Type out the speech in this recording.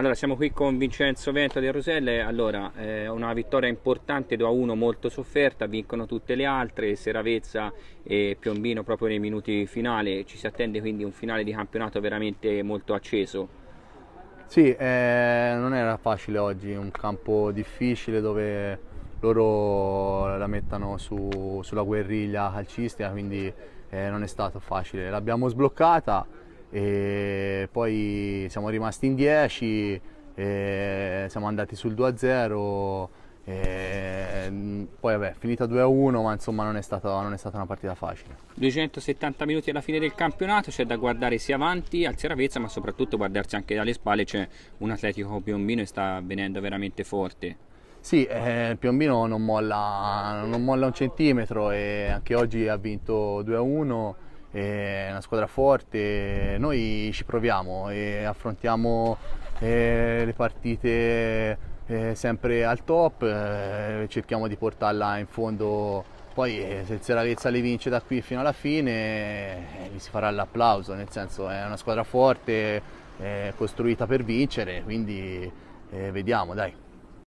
Allora, siamo qui con Vincenzo Vento del Roselle. Allora, eh, una vittoria importante 2-1 a molto sofferta, vincono tutte le altre, Seravezza e Piombino proprio nei minuti finali. Ci si attende quindi un finale di campionato veramente molto acceso. Sì, eh, non era facile oggi, un campo difficile dove loro la mettono su, sulla guerriglia calcistica, quindi eh, non è stato facile. L'abbiamo sbloccata e poi siamo rimasti in 10, siamo andati sul 2-0, poi vabbè, finita 2-1, ma insomma non è, stata, non è, stata, una partita facile. 270 minuti alla fine del campionato, c'è da guardare sia avanti al Seravezza, ma soprattutto guardarsi anche dalle spalle, c'è un Atletico Piombino e sta venendo veramente forte. Sì, eh, Piombino non molla, non molla un centimetro e anche oggi ha vinto 2-1 è una squadra forte, noi ci proviamo e affrontiamo eh, le partite eh, sempre al top, eh, cerchiamo di portarla in fondo, poi eh, se il Seravezza le vince da qui fino alla fine eh, gli si farà l'applauso, nel senso è una squadra forte, costruita per vincere, quindi eh, vediamo dai.